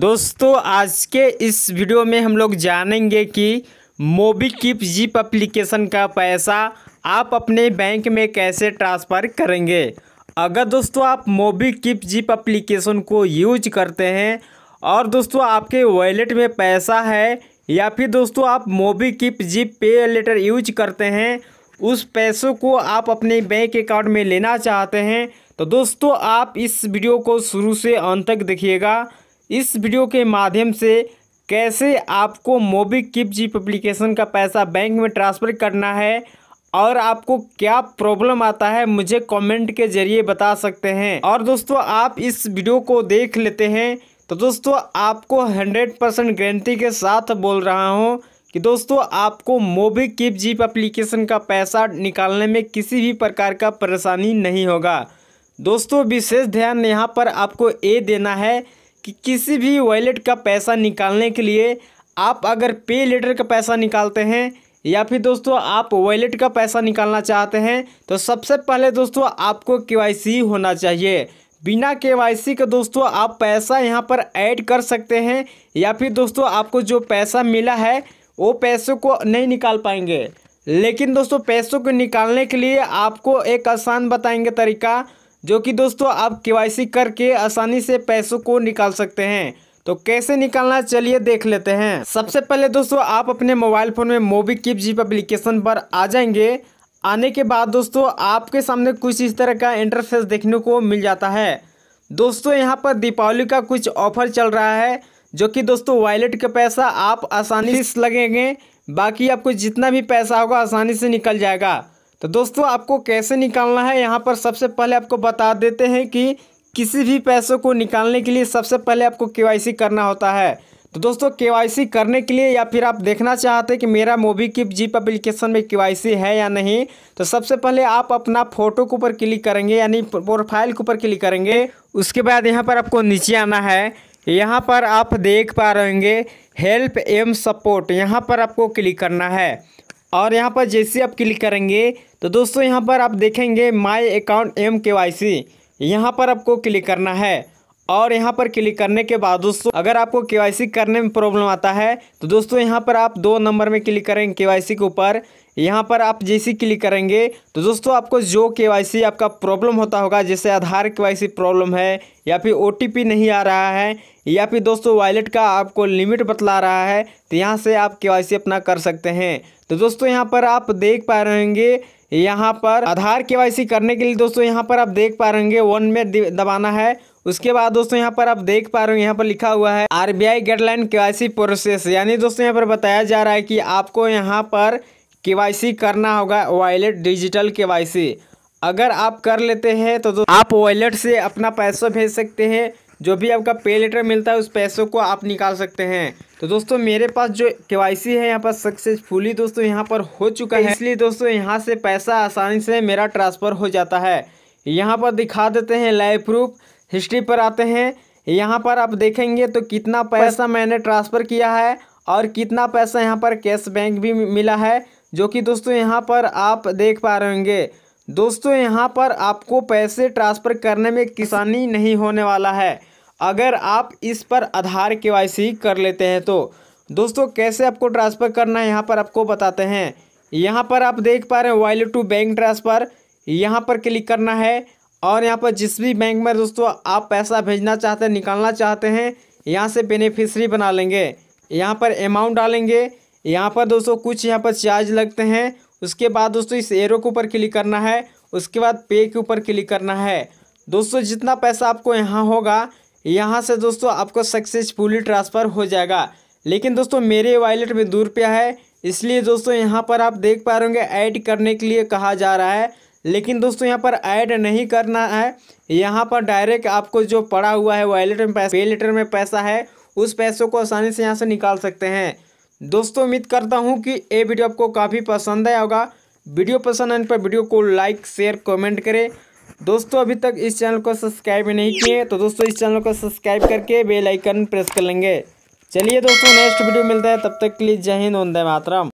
दोस्तों आज के इस वीडियो में हम लोग जानेंगे कि मोबीकिप जीप एप्लीकेशन का पैसा आप अपने बैंक में कैसे ट्रांसफ़र करेंगे अगर दोस्तों आप मोबीकिप जीप एप्लीकेशन को यूज करते हैं और दोस्तों आपके वॉलेट में पैसा है या फिर दोस्तों आप MobiKwik Zip pay later use करते हैं उस पैसों को आप अपने बैंक अकाउंट में लेना चाहते हैं तो दोस्तों आप इस वीडियो को शुरू से अंत तक देखिएगा इस वीडियो के माध्यम से कैसे आपको मोबी किप जी पब्लिकेशन का पैसा बैंक में ट्रांसफ़र करना है और आपको क्या प्रॉब्लम आता है मुझे कमेंट के जरिए बता सकते हैं और दोस्तों आप इस वीडियो को देख लेते हैं तो दोस्तों आपको 100 परसेंट गारंटी के साथ बोल रहा हूं कि दोस्तों आपको मोबी किप जीप एप्लीकेशन का पैसा निकालने में किसी भी प्रकार का परेशानी नहीं होगा दोस्तों विशेष ध्यान यहाँ पर आपको ये देना है कि किसी भी वॉलेट का पैसा निकालने के लिए आप अगर पे लेटर का पैसा निकालते हैं या फिर दोस्तों आप वॉलेट का पैसा निकालना चाहते हैं तो सबसे पहले दोस्तों आपको के होना चाहिए बिना के वाई सी के दोस्तों आप पैसा यहाँ पर ऐड कर सकते हैं या फिर दोस्तों आपको जो पैसा मिला है वो पैसों को नहीं निकाल पाएंगे लेकिन दोस्तों पैसों को निकालने के लिए आपको एक आसान बताएंगे तरीका जो कि दोस्तों आप के करके आसानी से पैसों को निकाल सकते हैं तो कैसे निकालना चलिए देख लेते हैं सबसे पहले दोस्तों आप अपने मोबाइल फ़ोन में मोबी किप जीप एप्लीकेशन पर आ जाएंगे आने के बाद दोस्तों आपके सामने कुछ इस तरह का इंटरफेस देखने को मिल जाता है दोस्तों यहाँ पर दीपावली का कुछ ऑफर चल रहा है जो कि दोस्तों वॉलेट का पैसा आप आसानी से लगेंगे बाकी आपको जितना भी पैसा होगा आसानी से निकल जाएगा तो दोस्तों आपको कैसे निकालना है यहाँ पर सबसे पहले आपको बता देते हैं कि किसी भी पैसों को निकालने के लिए सबसे पहले आपको के करना होता है तो दोस्तों के करने के लिए या फिर आप देखना चाहते हैं कि मेरा मोबी की जीप एप्लीकेशन में के है या नहीं तो सबसे पहले आप अपना फ़ोटो के ऊपर क्लिक करेंगे यानी प्रोफाइल के ऊपर क्लिक करेंगे उसके बाद यहाँ पर आपको नीचे आना है यहाँ पर आप देख पा रहेंगे हेल्प एम सपोर्ट यहाँ पर आपको क्लिक करना है और यहाँ पर जैसे आप क्लिक करेंगे तो दोस्तों यहाँ पर आप देखेंगे my account M K Y C यहाँ पर आपको क्लिक करना है और यहाँ पर क्लिक करने के बाद दोस्तों अगर आपको के करने में प्रॉब्लम आता है तो दोस्तों यहाँ पर आप दो नंबर में क्लिक करेंगे के के ऊपर यहाँ पर आप जैसे क्लिक करेंगे तो दोस्तों आपको जो के आपका प्रॉब्लम होता होगा जैसे आधार के प्रॉब्लम है या फिर ओ नहीं आ रहा है या फिर दोस्तों वॉलेट का आपको लिमिट बतला रहा है तो यहाँ से आप के अपना कर सकते हैं तो दोस्तों यहाँ पर आप देख पा होंगे यहाँ पर आधार के करने के लिए दोस्तों यहाँ पर आप देख पा रहेंगे वन में दबाना है उसके बाद दोस्तों यहाँ पर आप देख पा रहे हो यहाँ पर लिखा हुआ है आरबीआई गाइडलाइन सी प्रोसेस यानी दोस्तों यहाँ पर बताया जा रहा है कि आपको यहाँ पर सी करना होगा वॉलेट डिजिटल सी अगर आप कर लेते हैं तो दोस्तों आप वॉलेट से अपना पैसा भेज सकते हैं जो भी आपका पे लेटर मिलता है उस पैसों को आप निकाल सकते हैं तो दोस्तों मेरे पास जो के है यहाँ पर सक्सेसफुली दोस्तों यहाँ पर हो चुका है इसलिए दोस्तों यहाँ से पैसा आसानी से मेरा ट्रांसफ़र हो जाता है यहाँ पर दिखा देते हैं लाइव प्रूफ हिस्ट्री पर आते हैं यहाँ पर आप देखेंगे तो कितना पैसा मैंने ट्रांसफ़र किया है और कितना पैसा यहाँ पर कैश बैंक भी मिला है जो कि दोस्तों यहाँ पर आप देख पा रहे होंगे दोस्तों यहाँ पर आपको पैसे ट्रांसफ़र करने में किसानी नहीं होने वाला है अगर आप इस पर आधार के कर लेते हैं तो दोस्तों कैसे आपको ट्रांसफ़र करना है यहाँ पर आपको बताते हैं यहाँ पर आप देख पा रहे हैं वॉलेट टू बैंक ट्रांसफ़र यहाँ पर क्लिक करना है और यहाँ पर जिस भी बैंक में दोस्तों आप पैसा भेजना चाहते हैं निकालना चाहते हैं यहाँ से बेनिफिशरी बना लेंगे यहाँ पर अमाउंट डालेंगे यहाँ पर दोस्तों कुछ यहाँ पर चार्ज लगते हैं उसके बाद दोस्तों इस एरो के ऊपर क्लिक करना है उसके बाद पे के ऊपर क्लिक करना है दोस्तों जितना पैसा आपको यहाँ होगा यहाँ से दोस्तों आपको सक्सेसफुली ट्रांसफ़र हो जाएगा लेकिन दोस्तों मेरे वॉलेट में दो रुपया है इसलिए दोस्तों यहाँ पर आप देख पा रहे होंगे ऐड करने के लिए कहा जा रहा है लेकिन दोस्तों यहाँ पर ऐड नहीं करना है यहाँ पर डायरेक्ट आपको जो पड़ा हुआ है वॉलेट में पैसा लेटर में पैसा है उस पैसों को आसानी से यहाँ से निकाल सकते हैं दोस्तों उम्मीद करता हूँ कि ये वीडियो आपको काफ़ी पसंद आया होगा वीडियो पसंद आने पर वीडियो को लाइक शेयर कमेंट करें दोस्तों अभी तक इस चैनल को सब्सक्राइब नहीं किए तो दोस्तों इस चैनल को सब्सक्राइब करके बेल आइकन प्रेस कर लेंगे चलिए दोस्तों नेक्स्ट वीडियो मिलता है तब तक के लिए जय हिंद वंदे मातरम